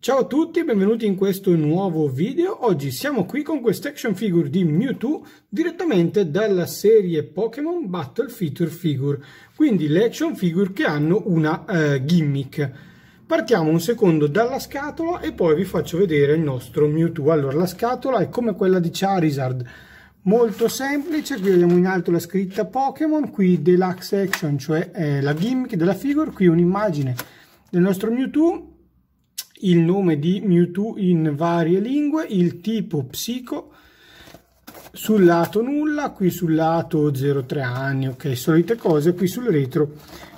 Ciao a tutti benvenuti in questo nuovo video. Oggi siamo qui con queste action figure di Mewtwo direttamente dalla serie Pokémon Battle Feature Figure, quindi le action figure che hanno una eh, gimmick. Partiamo un secondo dalla scatola e poi vi faccio vedere il nostro Mewtwo. Allora, la scatola è come quella di Charizard, molto semplice qui abbiamo in alto la scritta Pokémon qui Deluxe Action cioè eh, la gimmick della figure qui un'immagine del nostro Mewtwo il nome di Mewtwo in varie lingue il tipo psico sul lato nulla qui sul lato 03 anni ok solite cose qui sul retro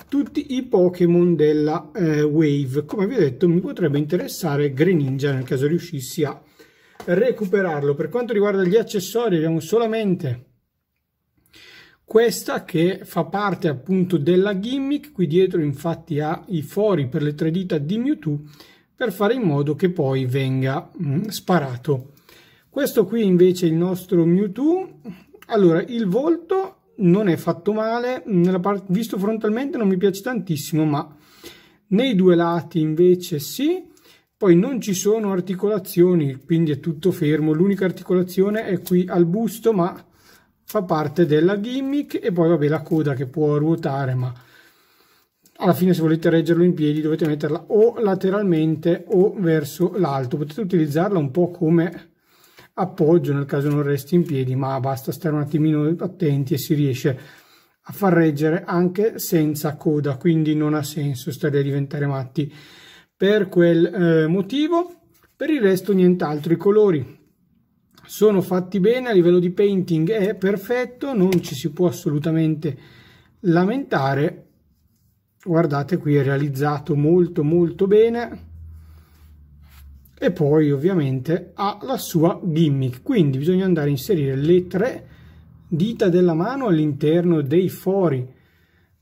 tutti i Pokémon della eh, Wave come vi ho detto mi potrebbe interessare Greninja nel caso riuscissi a recuperarlo. Per quanto riguarda gli accessori abbiamo solamente questa che fa parte appunto della gimmick, qui dietro infatti ha i fori per le tre dita di Mewtwo per fare in modo che poi venga mh, mm, sparato. Questo qui invece è il nostro Mewtwo, allora il volto non è fatto male, visto frontalmente non mi piace tantissimo ma nei due lati invece sì, poi non ci sono articolazioni, quindi è tutto fermo. L'unica articolazione è qui al busto, ma fa parte della gimmick. E poi, vabbè, la coda che può ruotare, ma alla fine se volete reggerlo in piedi dovete metterla o lateralmente o verso l'alto. Potete utilizzarla un po' come appoggio nel caso non resti in piedi, ma basta stare un attimino attenti e si riesce a far reggere anche senza coda, quindi non ha senso stare a diventare matti per quel eh, motivo per il resto nient'altro i colori sono fatti bene a livello di painting è perfetto non ci si può assolutamente lamentare guardate qui è realizzato molto molto bene e poi ovviamente ha la sua gimmick quindi bisogna andare a inserire le tre dita della mano all'interno dei fori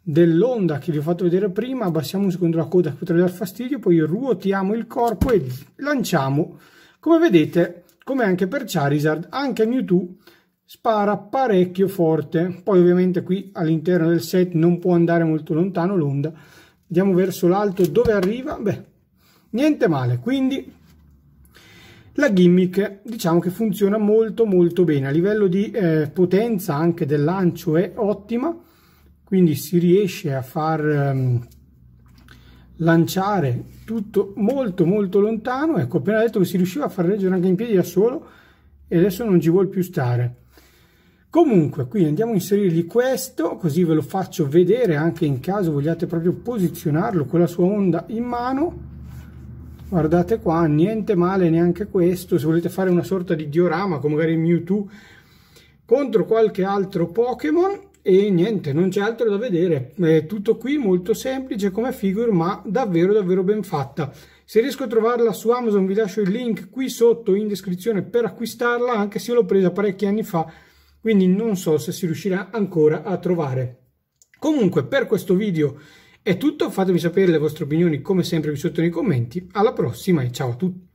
dell'onda che vi ho fatto vedere prima, abbassiamo un secondo la coda che potrebbe dar fastidio, poi ruotiamo il corpo e lanciamo. Come vedete, come anche per Charizard, anche Mewtwo spara parecchio forte. Poi ovviamente qui all'interno del set non può andare molto lontano l'onda. Andiamo verso l'alto, dove arriva? Beh, niente male, quindi la gimmick diciamo che funziona molto molto bene. A livello di eh, potenza anche del lancio è ottima quindi si riesce a far um, lanciare tutto molto molto lontano ecco appena detto che si riusciva a far reggere anche in piedi da solo e adesso non ci vuole più stare comunque qui andiamo a inserirgli questo così ve lo faccio vedere anche in caso vogliate proprio posizionarlo con la sua onda in mano guardate qua niente male neanche questo se volete fare una sorta di diorama come magari Mewtwo contro qualche altro Pokémon e niente non c'è altro da vedere è tutto qui molto semplice come figure ma davvero davvero ben fatta se riesco a trovarla su Amazon vi lascio il link qui sotto in descrizione per acquistarla anche se l'ho presa parecchi anni fa quindi non so se si riuscirà ancora a trovare comunque per questo video è tutto fatemi sapere le vostre opinioni come sempre qui sotto nei commenti alla prossima e ciao a tutti